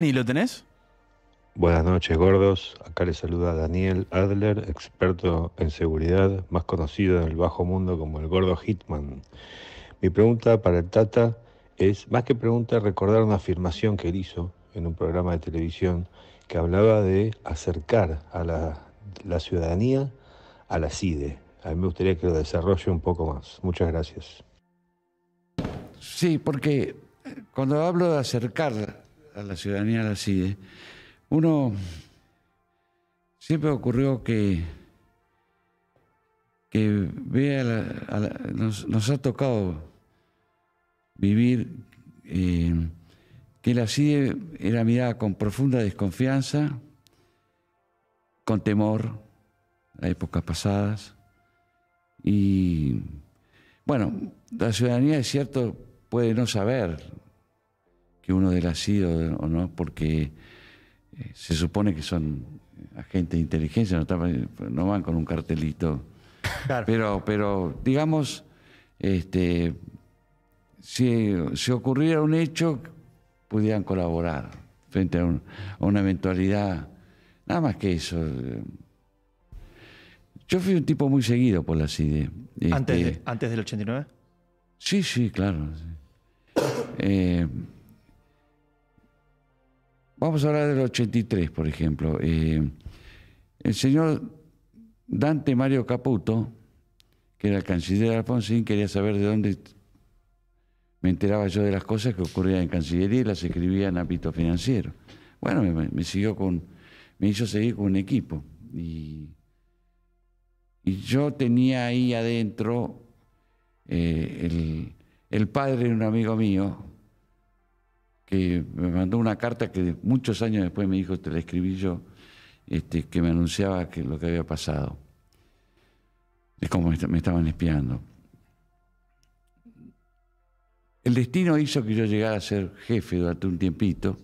¿Y lo tenés? Buenas noches, gordos. Acá les saluda Daniel Adler, experto en seguridad, más conocido en el bajo mundo como el gordo Hitman. Mi pregunta para el Tata es, más que pregunta, recordar una afirmación que él hizo en un programa de televisión que hablaba de acercar a la, la ciudadanía a la CIDE. A mí me gustaría que lo desarrolle un poco más. Muchas gracias. Sí, porque cuando hablo de acercar a la ciudadanía de la CIDE, uno siempre ocurrió que, vea nos, ha tocado vivir eh, que la CIDE era mirada con profunda desconfianza, con temor a épocas pasadas. Y bueno, la ciudadanía es cierto puede no saber uno de las sido o, no, porque eh, se supone que son agentes de inteligencia, no, van con un cartelito. Pero, pero digamos, este, si, ocurriera un hecho, pudieran colaborar frente a, una eventualidad, nada más que eso. Eh. Yo fui un tipo muy seguido por la CIDE. E, este. ¿Antes, del 89? Sí, sí, claro. Eh, Vamos a hablar del 83, por ejemplo. Eh, el señor Dante Mario Caputo, que era el canciller de Alfonsín, quería saber de dónde me enteraba yo de las cosas que ocurrían en Cancillería y las escribía en ámbito financiero. Bueno, me, siguió con, me hizo seguir con un equipo. Y, yo tenía ahí adentro eh, el, el padre de un amigo mío, que me mandó una carta que muchos años después me dijo, te la escribí yo, este, que me anunciaba que lo que había pasado. Es como me estaban espiando. El destino hizo que yo llegara a ser jefe durante un tiempito.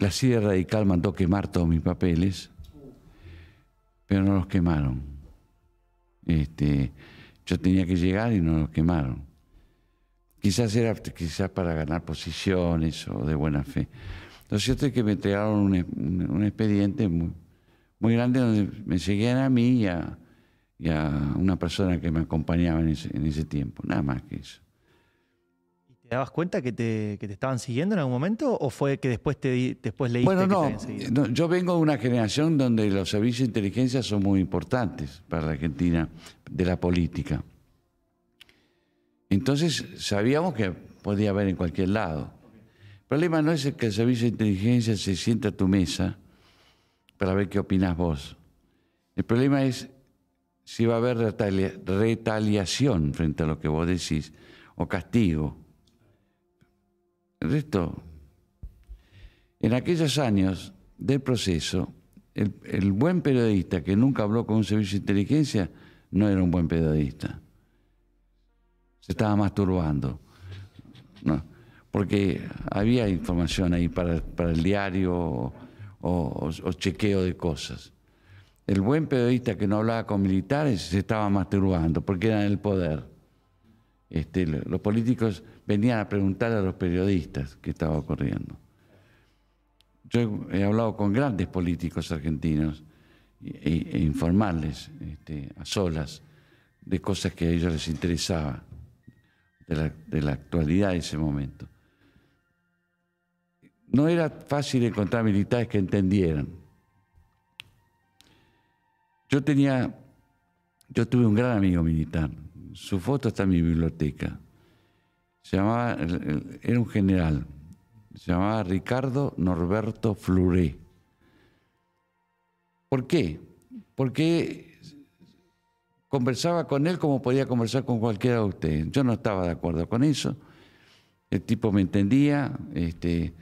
La sierra radical mandó quemar todos mis papeles, pero no los quemaron. Este, yo tenía que llegar y no los quemaron. Quizás era quizás para ganar posiciones o de buena fe. Lo cierto es que me entregaron un, e, un, expediente muy, muy, grande donde me seguían a mí y a, a una persona que me acompañaba en ese, en ese, tiempo, nada más que eso. ¿Te dabas cuenta que te, que te estaban siguiendo en algún momento o fue que después, te, después leíste bueno, no, no, yo vengo de una generación donde los servicios de inteligencia son muy importantes para la Argentina, de la política. Entonces sabíamos que podía haber en cualquier lado. El problema no es que el servicio de inteligencia se sienta a tu mesa para ver qué opinas vos. El problema es si va a haber retaliación frente a lo que vos decís o castigo. El resto, en aquellos años del proceso, el buen periodista que nunca habló con un servicio de inteligencia no era un buen periodista se estaba masturbando. porque había información ahí para, el diario o, chequeo de cosas. El buen periodista que no hablaba con militares se estaba masturbando porque eran el poder. Este, los políticos venían a preguntar a los periodistas qué estaba ocurriendo. Yo he hablado con grandes políticos argentinos e, e, informarles este, a solas de cosas que a ellos les interesaban de la, actualidad de ese momento. No era fácil encontrar militares que entendieran. Yo tenía, yo tuve un gran amigo militar, su foto está en mi biblioteca. Se llamaba, era un general, se llamaba Ricardo Norberto Fluré. ¿Por qué? Porque conversaba con él como podía conversar con cualquiera de ustedes. Yo no estaba de acuerdo con eso. El tipo me entendía, este,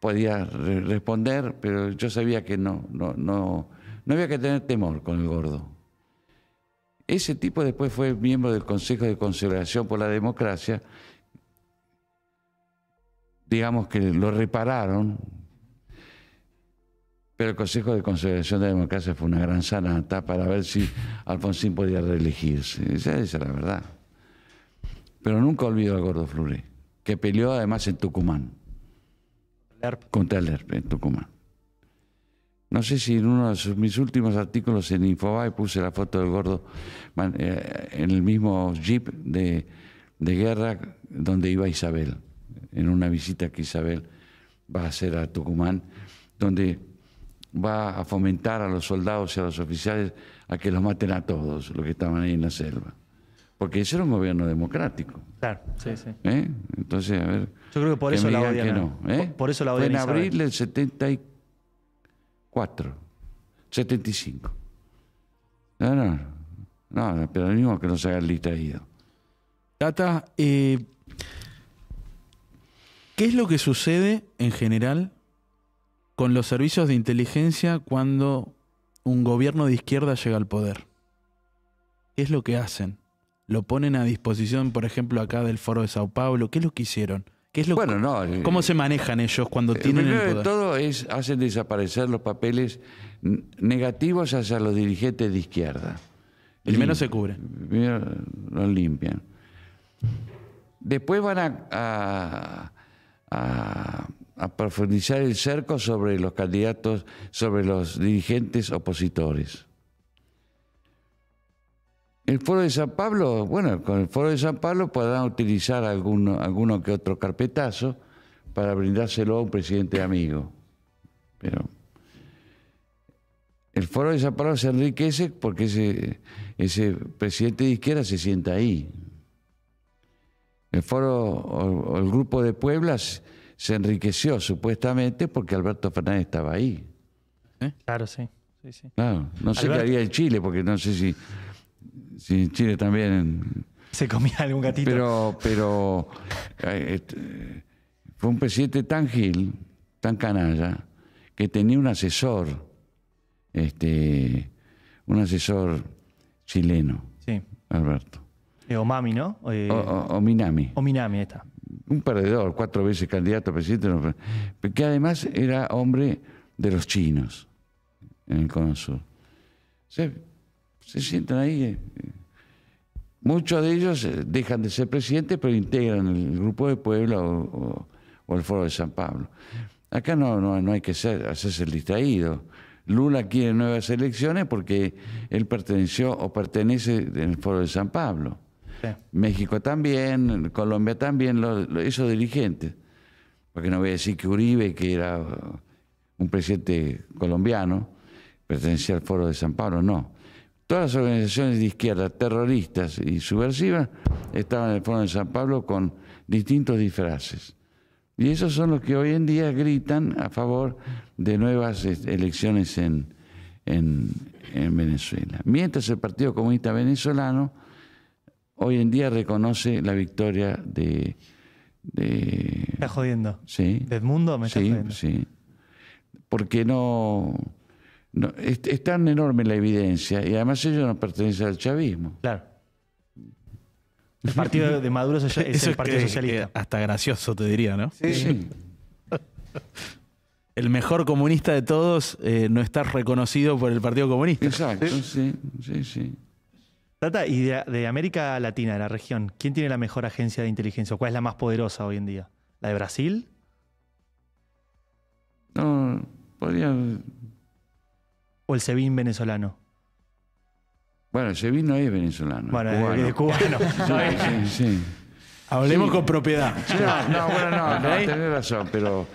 podía responder, pero yo sabía que no, no, no, no había que tener temor con el gordo. Ese tipo después fue miembro del Consejo de Consideración por la Democracia. Digamos que lo repararon, el Consejo de Conservación de Democracia fue una gran sanata para ver si Alfonsín podía reelegirse. Esa, es la verdad. Pero nunca olvido al Gordo flure que peleó además en Tucumán. Lerp. Contra el en Tucumán. No sé si en uno de mis últimos artículos en Infobay puse la foto del gordo eh, en el mismo jeep de, de, guerra donde iba Isabel, en una visita que Isabel va a hacer a Tucumán, donde va a fomentar a los soldados y a los oficiales a que los maten a todos los que estaban ahí en la selva. Porque ese era un gobierno democrático. Claro, sí, sí. ¿Eh? Entonces, a ver. Yo creo que por eso la odian. no, ¿eh? por, eso la odian. en abril del 74, 75. No, no, no, pero lo mismo que no se haga el distraído. Tata, eh, ¿qué es lo que sucede en general con los servicios de inteligencia cuando un gobierno de izquierda llega al poder. ¿Qué es lo que hacen? ¿Lo ponen a disposición, por ejemplo, acá del Foro de Sao Paulo? ¿Qué es lo que hicieron? ¿Qué es lo bueno, ¿Cómo eh, se manejan ellos cuando eh, tienen el poder? De todo es hacen desaparecer los papeles negativos hacia los dirigentes de izquierda. El menos se cubren lo los limpian. Después van a a profundizar el cerco sobre los candidatos, sobre los dirigentes opositores. El Foro de San Pablo, bueno, con el Foro de San Pablo podrán utilizar alguno, alguno que otro carpetazo para brindárselo a un presidente amigo. Pero el Foro de San Pablo se enriquece porque ese, ese presidente de izquierda se sienta ahí. El Foro o, o el Grupo de Pueblas se enriqueció supuestamente porque Alberto Fernández estaba ahí. ¿Eh? Claro, sí. sí, sí. no sé qué haría en Chile, porque no sé si, si en Chile también... Se comía algún gatito. Pero, pero eh, fue un presidente tan gil, tan canalla, que tenía un asesor, este, un asesor chileno, sí. Alberto. Eh, Omami, ¿no? o, o, o Minami. O Minami, está un perdedor, cuatro veces candidato a presidente, que además era hombre de los chinos en el Cono Se, se sientan ahí. Eh, muchos de ellos eh, dejan de ser presidentes, pero integran el grupo de Puebla o, el Foro de San Pablo. Acá no, no, hay que ser, hacerse el distraído. Lula quiere nuevas elecciones porque él perteneció o pertenece en Foro de San Pablo. México también, Colombia también, lo, hizo esos Porque no voy a decir que Uribe, que era uh, un presidente colombiano, pertenecía al Foro de San Pablo, no. Todas las organizaciones de izquierda, terroristas y subversivas, estaban en el Foro de San Pablo con distintos disfraces. Y esos son los que hoy en día gritan a favor de nuevas elecciones en Venezuela. Mientras el Partido Comunista Venezolano hoy en día reconoce la victoria de... Está jodiendo? Sí. Edmundo me sí, Sí, Porque no... es, tan enorme la evidencia y además ellos no pertenecen al chavismo. Claro. El partido de Maduro es, el Partido Socialista. hasta gracioso te diría, ¿no? Sí, el mejor comunista de todos eh, no está reconocido por el Partido Comunista. Exacto, sí, sí. sí. Trata y de, América Latina, de la región, ¿quién tiene la mejor agencia de inteligencia? ¿Cuál es la más poderosa hoy en día? ¿La de Brasil? No, podría. ¿O el SEBIN venezolano? Bueno, el SEBIN no es venezolano. Bueno, es cubano. sí, sí, Hablemos con propiedad. No, bueno, no, no tenés razón, pero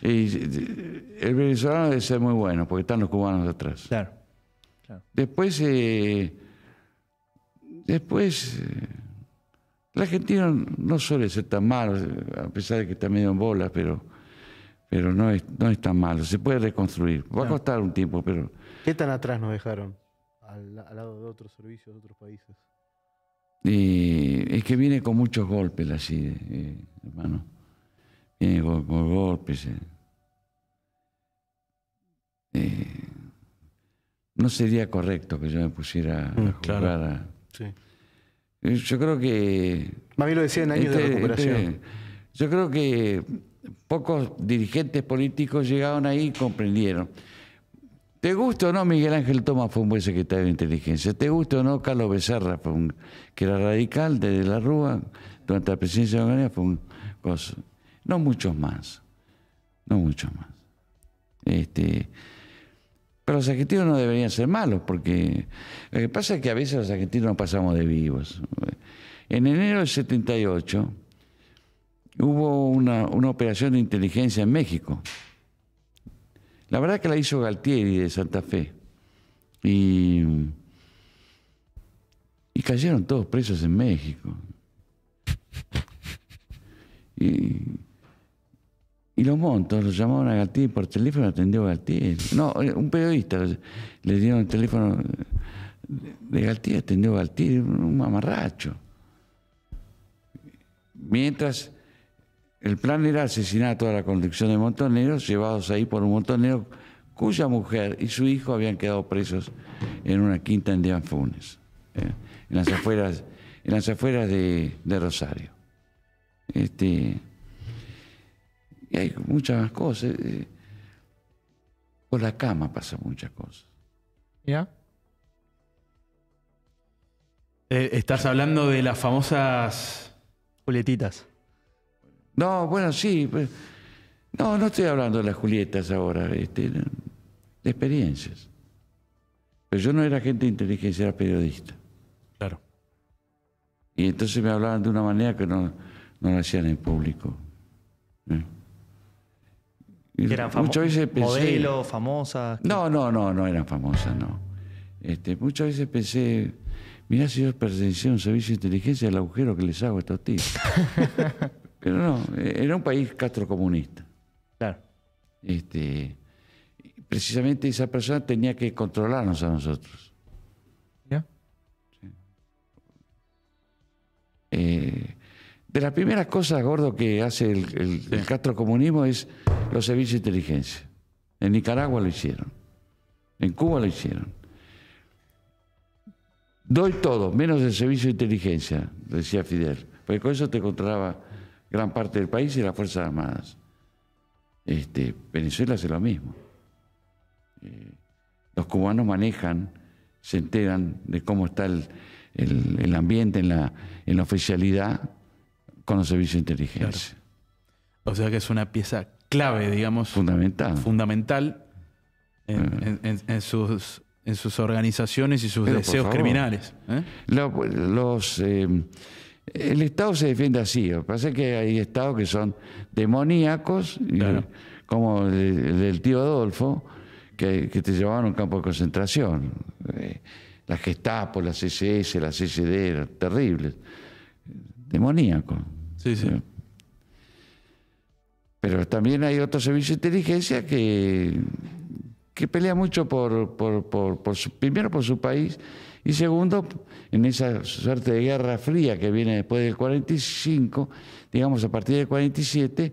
el venezolano debe ser muy bueno, porque están los cubanos detrás. Claro. Después. Eh, Después, eh, la Argentina no suele ser tan malo, a pesar de que está medio en bolas, pero, pero no, es, no tan malo. Se puede reconstruir. Va a costar un tiempo, pero... ¿Qué tan atrás nos dejaron al, lado de otros servicios de otros países? Y es que viene con muchos golpes la eh, hermano. Viene con, golpes. Eh. no sería correcto que yo me pusiera a mm, jugar a Sí. Yo creo que. Mami lo decía en años de este, recuperación. Este, yo creo que pocos dirigentes políticos llegaron ahí y comprendieron. ¿Te gusta o no Miguel Ángel Tomás fue un buen secretario de inteligencia? ¿Te gusta o no Carlos Becerra, fue un, que era radical desde la Rúa durante la presidencia de la Fue un No muchos más. No muchos más. Este, pero los argentinos no deberían ser malos, porque lo que pasa es que a veces los argentinos nos pasamos de vivos. En enero del 78 hubo una, operación de inteligencia en México. La verdad que la hizo Galtieri de Santa Fe. Y, y cayeron todos presos en México. Y y los montos, los llamaban a Galtieri por teléfono, atendió Galtieri. No, eh, un periodista eh, le dieron el teléfono de Galtieri, atendió Galtieri, un mamarracho. Mientras el plan era asesinar a toda la conducción de montoneros, llevados ahí por un montonero cuya mujer y su hijo habían quedado presos en una quinta en Dianfunes, eh, en las afueras, en las afueras de, de Rosario. Este, y hay muchas cosas. Eh, eh, por la cama pasan muchas cosas. ¿Ya? Eh, estás hablando de las famosas Julietitas. No, bueno, sí. Pues, no, no estoy hablando de las Julietas ahora, este, de experiencias. Pero yo no era gente de inteligencia, era periodista. Claro. Y entonces me hablaban de una manera que no, lo hacían en público muchas veces pensé, modelos, famosas. No, no, no, no eran famosas, no. Este, muchas veces pensé, mirá si yo pertenecía a un servicio de inteligencia, el agujero que les hago a estos tíos. Pero no, era un país castrocomunista. Claro. Este, precisamente esa persona tenía que controlarnos a nosotros. ¿Ya? Sí. Eh, de las primeras cosas, gordo, que hace el, Castro comunismo es los servicios de inteligencia. En Nicaragua lo hicieron. En Cuba lo hicieron. Doy todo, menos el servicio de inteligencia, decía Fidel, porque con eso te controlaba gran parte del país y las Fuerzas Armadas. Este, Venezuela hace lo mismo. Eh, los cubanos manejan, se enteran de cómo está el, ambiente en en la oficialidad con los servicios de inteligencia. O sea que es una pieza clave, digamos. Fundamental. Fundamental en, eh. sus, en sus organizaciones y sus deseos criminales. ¿eh? Los, eh, el Estado se defiende así. Parece que hay Estados que son demoníacos, como el del tío Adolfo, que, que, te llevaban a un campo de concentración. Las Gestapo, las SS, las SD, eran terribles demoníaco. Sí, sí. Pero, también hay otro servicio de inteligencia que, que pelea mucho por, por, primero por su país y segundo, en esa suerte de guerra fría que viene después del 45, digamos a partir del 47,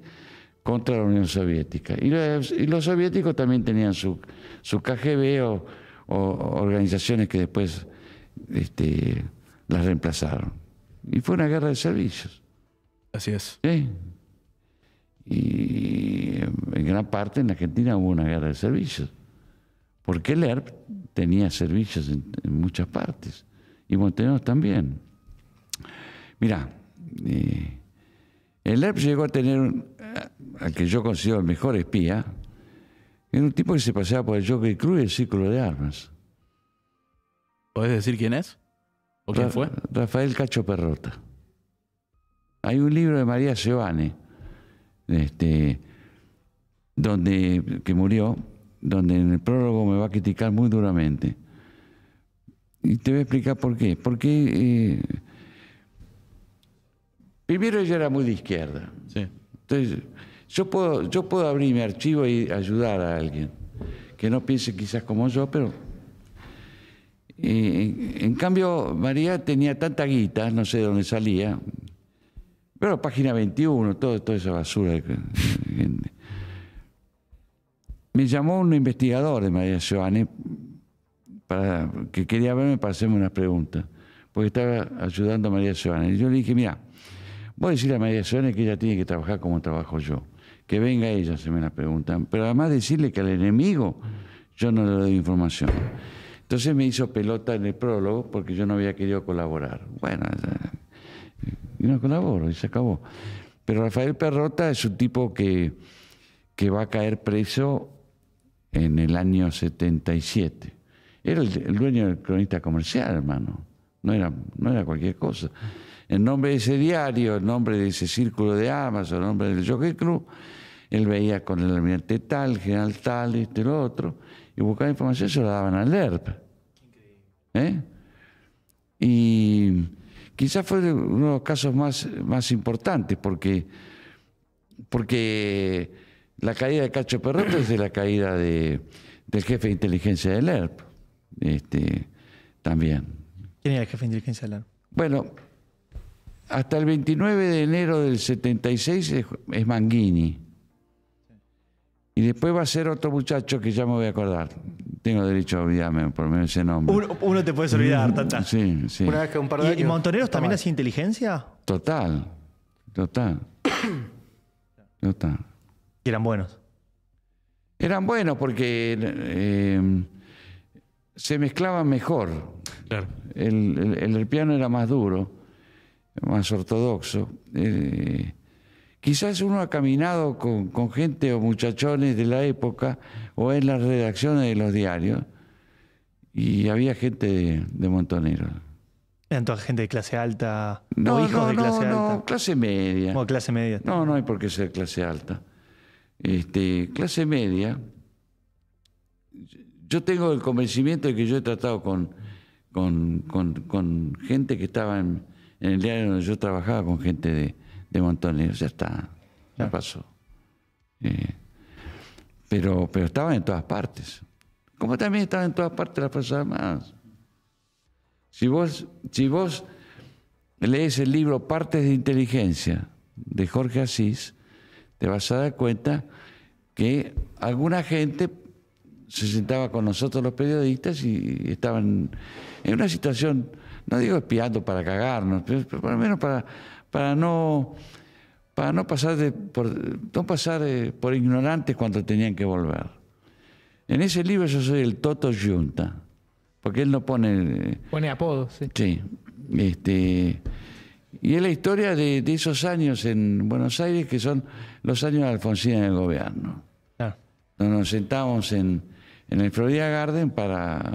contra la Unión Soviética. Y los, soviéticos también tenían su, su KGB o, organizaciones que después este, las reemplazaron. Y fue una guerra de servicios. Así es. ¿Sí? Y en gran parte en Argentina hubo una guerra de servicios. Porque el ERP tenía servicios en, muchas partes. Y Montenegro también. Mira, eh, el ERP llegó a tener al que yo considero el mejor espía. Era un tipo que se paseaba por el Jockey Cruz y el Círculo de Armas. ¿Puedes decir quién es? quién fue? Rafael Cacho Perrota. Hay un libro de María Giovanni, este, donde, que murió, donde en el prólogo me va a criticar muy duramente. Y te voy a explicar por qué. Porque eh, primero ella era muy de izquierda. Sí. Entonces, yo puedo, yo puedo abrir mi archivo y ayudar a alguien que no piense quizás como yo, pero en cambio, María tenía tanta guita, no sé de dónde salía, pero página 21, todo, toda esa basura. Me llamó un investigador de María Giovanni para, que quería verme para hacerme unas preguntas, porque estaba ayudando a María Giovanni. Y yo le dije, mira, voy a decirle a María Giovanni que ella tiene que trabajar como trabajo yo, que venga ella se me las preguntan. pero además decirle que al enemigo yo no le doy información. Entonces me hizo pelota en el prólogo porque yo no había querido colaborar. Bueno, y no colaboro y se acabó. Pero Rafael Perrota es un tipo que, que va a caer preso en el año 77. Era el, dueño del cronista comercial, hermano. No era, no era cualquier cosa. En nombre de ese diario, en nombre de ese círculo de Amazon, en nombre del Jockey Club, él veía con el ambiente tal, general tal, este, lo otro y buscaba información, se la daban al ERP. ¿Eh? Y quizás fue uno de los casos más, más importantes, porque, porque la caída de Cacho Perroto es de la caída del jefe de inteligencia del ERP, este, también. ¿Quién era el jefe de inteligencia del ERP? Bueno, hasta el 29 de enero del 76 es Manguini. Y después va a ser otro muchacho que ya me voy a acordar. Tengo derecho a olvidarme, por ese nombre. Uno, te puedes olvidar, tanta. Sí, sí. ¿Y, Montoneros también hacía inteligencia? Total, total. total. ¿Y eran buenos? Eran buenos porque eh, se mezclaban mejor. Claro. El, el, piano era más duro, más ortodoxo. Eh, Quizás uno ha caminado con, gente o muchachones de la época o en las redacciones de los diarios y había gente de, Montonero. montoneros. ¿Eran toda gente de clase alta? No, o hijos de clase no, alta. No, clase media. O clase media. No, no hay por qué ser clase alta. Este, clase media. Yo tengo el convencimiento de que yo he tratado con, con, gente que estaba en el diario donde yo trabajaba, con gente de, de montoneros, ya está, ya pasó. Eh, pero, pero estaban en todas partes. Como también estaban en todas partes las Fuerzas Armadas. Si vos, si vos lees el libro Partes de Inteligencia de Jorge Asís, te vas a dar cuenta que alguna gente se sentaba con nosotros los periodistas y estaban en una situación, no digo espiando para cagarnos, pero por lo menos para para no, para no pasar, de, por, no pasar por ignorantes cuando tenían que volver. En ese libro yo soy el Toto Junta, porque él no pone... Pone apodos, sí. Este, y es la historia de, esos años en Buenos Aires que son los años de Alfonsín en el gobierno. Ah. Nos sentamos en, el Florida Garden para,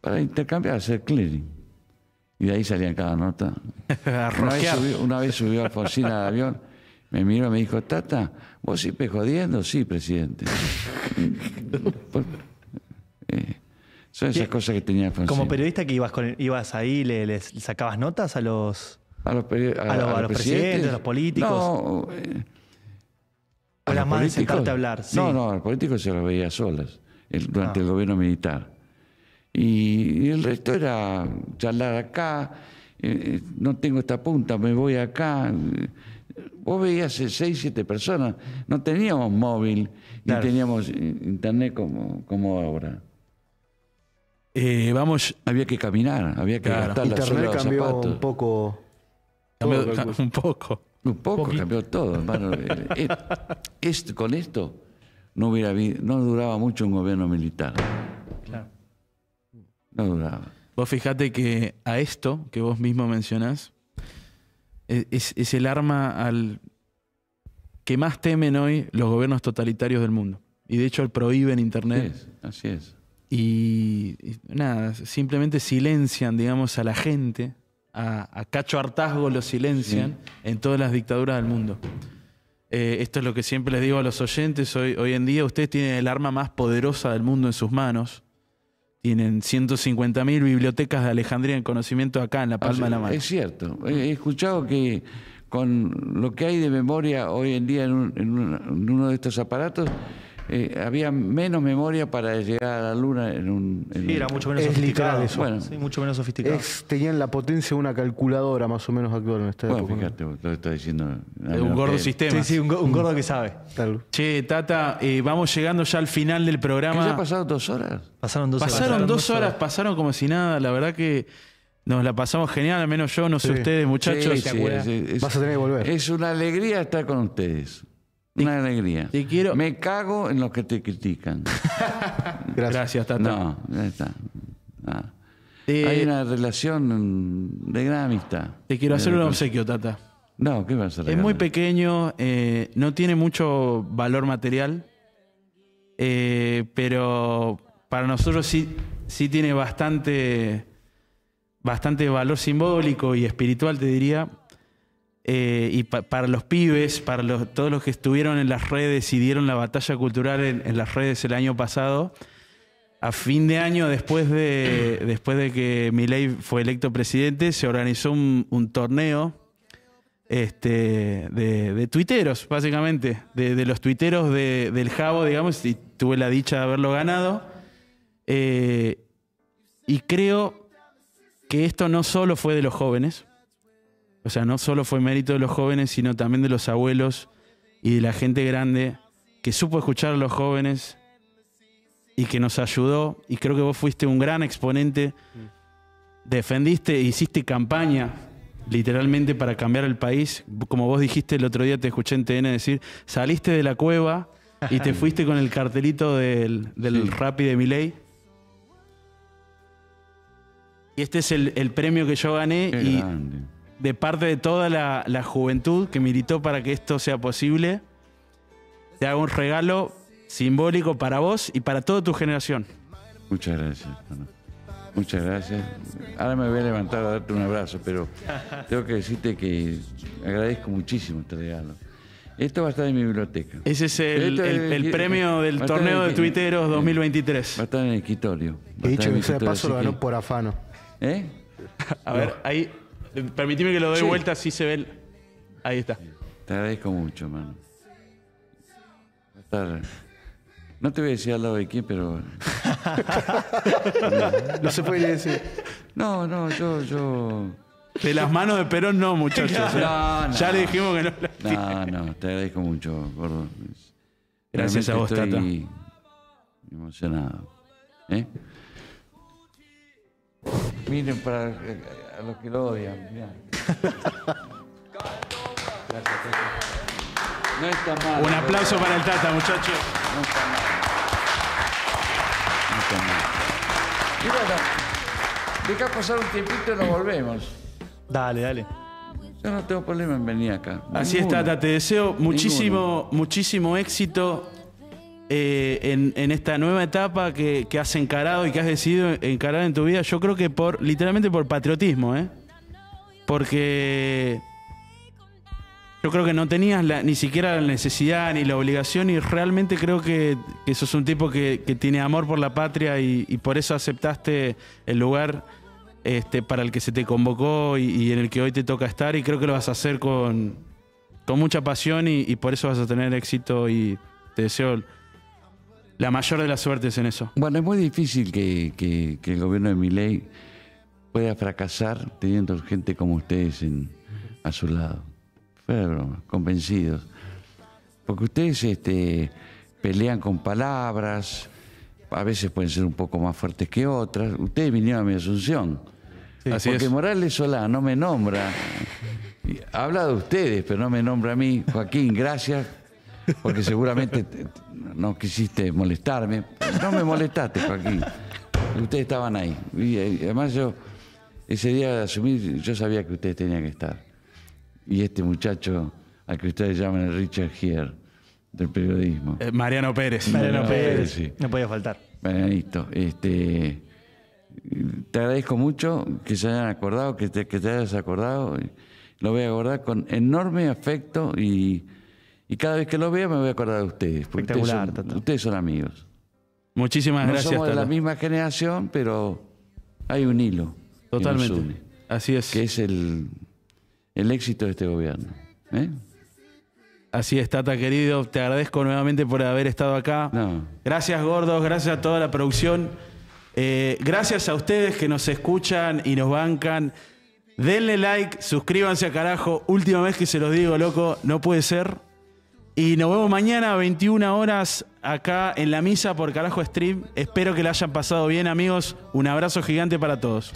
para intercambiar, hacer clearing y de ahí salían cada nota. una, vez subió, una vez subió de avión, me miró y me dijo, Tata, ¿vos siempre jodiendo? Sí, presidente. Eh, son esas cosas que tenía Como periodista que ibas, con, ibas ahí, le, sacabas notas a los, los, presidentes, a los políticos. No, eh, más sentarte a hablar. No, no, a los políticos se los veía solas el, durante ah. el gobierno militar. Y el resto era charlar acá, eh, eh, no tengo esta punta, me voy acá. Vos veías eh, seis, siete personas, no teníamos móvil ni teníamos internet como, como ahora. vamos. Había que caminar, había que gastar la Internet cambió un poco. un poco. Un poco cambió todo, con esto no no duraba mucho un gobierno militar. Claro. No Vos fijate que a esto que vos mismo mencionás e-, es, el arma que más temen hoy los gobiernos totalitarios del mundo. Y de hecho prohíben Internet. Así es. Y, nada, simplemente silencian, digamos, a la gente. A, Cacho hartazgo lo silencian en todas las dictaduras del mundo. Eh, esto es lo que siempre les digo a los oyentes. hoy en día ustedes tienen el arma más poderosa del mundo en sus manos tienen 150.000 bibliotecas de Alejandría en conocimiento acá en la palma de la mano. Es cierto. He escuchado que con lo que hay de memoria hoy en día en uno de estos aparatos, eh, había menos memoria para llegar a la luna en un... era mucho menos sofisticado. Eso. mucho menos sofisticado. tenían la potencia de una calculadora más o menos actual en esta época. Fíjate, ¿no? lo está diciendo... Un gordo sistema. Sí, sí, un, gordo que sabe. Che, Tata, eh, vamos llegando ya al final del programa. ya pasaron dos horas? Pasaron dos horas. Pasaron dos horas, pasaron como si nada. La verdad que... Nos la pasamos genial, al menos yo, no sé ustedes, muchachos. Vas a tener que volver. Es una alegría estar con ustedes. Una alegría. Te quiero... Me cago en los que te critican. Gracias. Tata. No, está. Ah. Hay una relación de gran amistad. Te quiero hacer un obsequio, Tata. No, ¿qué vas a hacer? Es muy pequeño, eh, no tiene mucho valor material, eh, pero para nosotros sí, sí tiene bastante, bastante valor simbólico y espiritual, te diría. Eh, y para los pibes, para todos los que estuvieron en las redes y dieron la batalla cultural en, las redes el año pasado, a fin de año, después de, después de que Milei fue electo presidente, se organizó un, torneo este, de, tuiteros, básicamente, de, los tuiteros del Jabo, digamos, y tuve la dicha de haberlo ganado. Eh, y creo que esto no solo fue de los jóvenes, o sea, no solo fue mérito de los jóvenes, sino también de los abuelos y de la gente grande que supo escuchar a los jóvenes y que nos ayudó. Y creo que vos fuiste un gran exponente. Defendiste, e hiciste campaña literalmente para cambiar el país. Como vos dijiste el otro día, te escuché en TN decir, saliste de la cueva y te fuiste con el cartelito del, del de Miley. Y este es el, premio que yo gané. y de parte de toda la, juventud que militó para que esto sea posible, te hago un regalo simbólico para vos y para toda tu generación. Muchas gracias. Muchas gracias. Ahora me voy a levantar a darte un abrazo, pero tengo que decirte que agradezco muchísimo este regalo. Esto va a estar en mi biblioteca. Ese es el, premio del torneo de tuiteros 2023. Va a estar en el escritorio. He dicho que paso por afano. ¿Eh? A ver, ahí Permitime que lo doy vuelta, así se ve. Ahí está. Te agradezco mucho, mano. No te voy a decir al lado de quién, pero. no. se puede decir. No, no, yo, yo. De las manos de Perón no, muchachos. no, ¿eh? no, ya le dijimos que no. no, no, te agradezco mucho, gordo. Gracias a vos, estoy Tata. Emocionado. ¿Eh? Miren, para eh, los que lo odian, Un aplauso para el Tata, muchachos. No está mal. Y bueno, deja pasar un tiempito y nos volvemos. Dale, dale. Yo no tengo problema en venir acá. Así es, Tata. Te deseo muchísimo, muchísimo éxito eh, en, esta nueva etapa que, has encarado y que has decidido encarar en tu vida? Yo creo que por, literalmente por patriotismo, ¿eh? Porque yo creo que no tenías ni siquiera la necesidad ni la obligación y realmente creo que, sos un tipo que, tiene amor por la patria y, por eso aceptaste el lugar este, para el que se te convocó y, en el que hoy te toca estar y creo que lo vas a hacer con, mucha pasión y, y por eso vas a tener éxito y te deseo la mayor de las suertes en eso. Bueno, es muy difícil que, el gobierno de Miley pueda fracasar teniendo gente como ustedes a su lado. Pero convencidos. Porque ustedes este, pelean con palabras, a veces pueden ser un poco más fuertes que otras. Ustedes vinieron a mi asunción. porque Morales Solá no me nombra. Habla de ustedes, pero no me nombra a mí. Joaquín, gracias porque seguramente no quisiste molestarme. No me molestaste, Joaquín. Ustedes estaban ahí. Eh, y, además yo, ese día de asumir, yo sabía que ustedes tenían que estar. Y este muchacho, al que ustedes llaman Richard Gere del periodismo. Eh, Mariano Pérez. Mariano, Pérez, no podía faltar. Marianito, este, te agradezco mucho que se hayan acordado, que te, que te hayas acordado. Lo voy a guardar con enorme afecto y y cada vez que los vea me voy a acordar de ustedes. Porque ustedes son, ustedes son amigos. Muchísimas no gracias. Somos de la misma generación, pero hay un hilo. Totalmente. Así es. Que es el, éxito de este gobierno. ¿eh? Así es, Tata, querido. Te agradezco nuevamente por haber estado acá. Gracias, gordos. Gracias a toda la producción. Eh, gracias a ustedes que nos escuchan y nos bancan. Denle like, suscríbanse a carajo. Última vez que se los digo, loco, no puede ser. Y nos vemos mañana, a 21 horas, acá en la misa por Carajo Stream. Espero que la hayan pasado bien, amigos. Un abrazo gigante para todos.